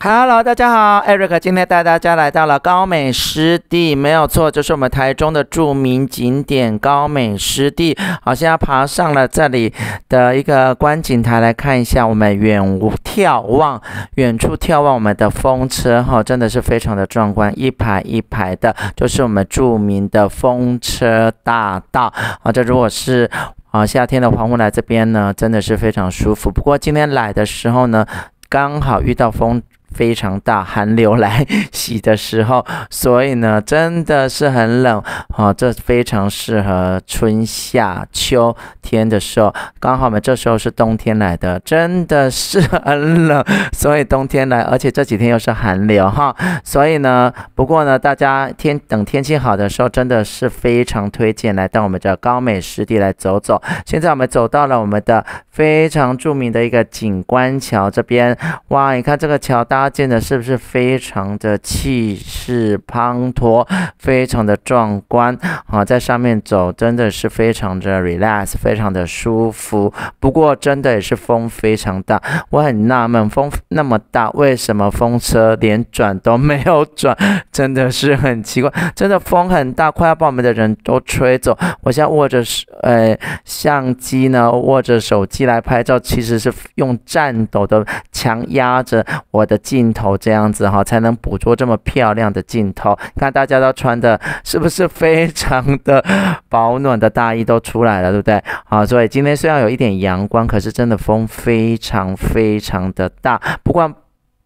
Hello，大家好，Eric，今天带大家来到了高美湿地，没有错，就是我们台中的著名景点高美湿地。好，现在爬上了这里的一个观景台来看一下，我们远眺望，远处眺望我们的风车，哈，真的是非常的壮观，一排一排的，就是我们著名的风车大道。啊，这如果是啊夏天的黄昏来这边呢，真的是非常舒服。不过今天来的时候呢，刚好遇到风。非常大，寒流来袭的时候，所以呢，真的是很冷哦。这非常适合春夏秋天的时候，刚好我们这时候是冬天来的，真的是很冷。所以冬天来，而且这几天又是寒流哈。所以呢，不过呢，大家天等天气好的时候，真的是非常推荐来到我们的高美湿地来走走。现在我们走到了我们的非常著名的一个景观桥这边，哇，你看这个桥大。搭建的是不是非常的气势磅礴，非常的壮观啊！在上面走真的是非常的 relax，非常的舒服。不过真的也是风非常大，我很纳闷风那么大，为什么风车连转都没有转？真的是很奇怪。真的风很大，快要把我们的人都吹走。我现在握着呃相机呢，握着手机来拍照，其实是用颤抖的强压着我的。镜头这样子哈，才能捕捉这么漂亮的镜头。看，大家都穿的是不是非常的保暖的大衣都出来了，对不对？好，所以今天虽然有一点阳光，可是真的风非常非常的大。不管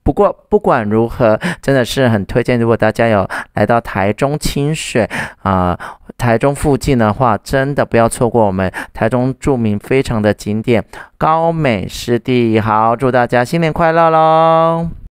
不过不管如何，真的是很推荐，如果大家有来到台中清水啊，台中附近的话，真的不要错过我们台中著名非常的景点高美湿地。好，祝大家新年快乐喽！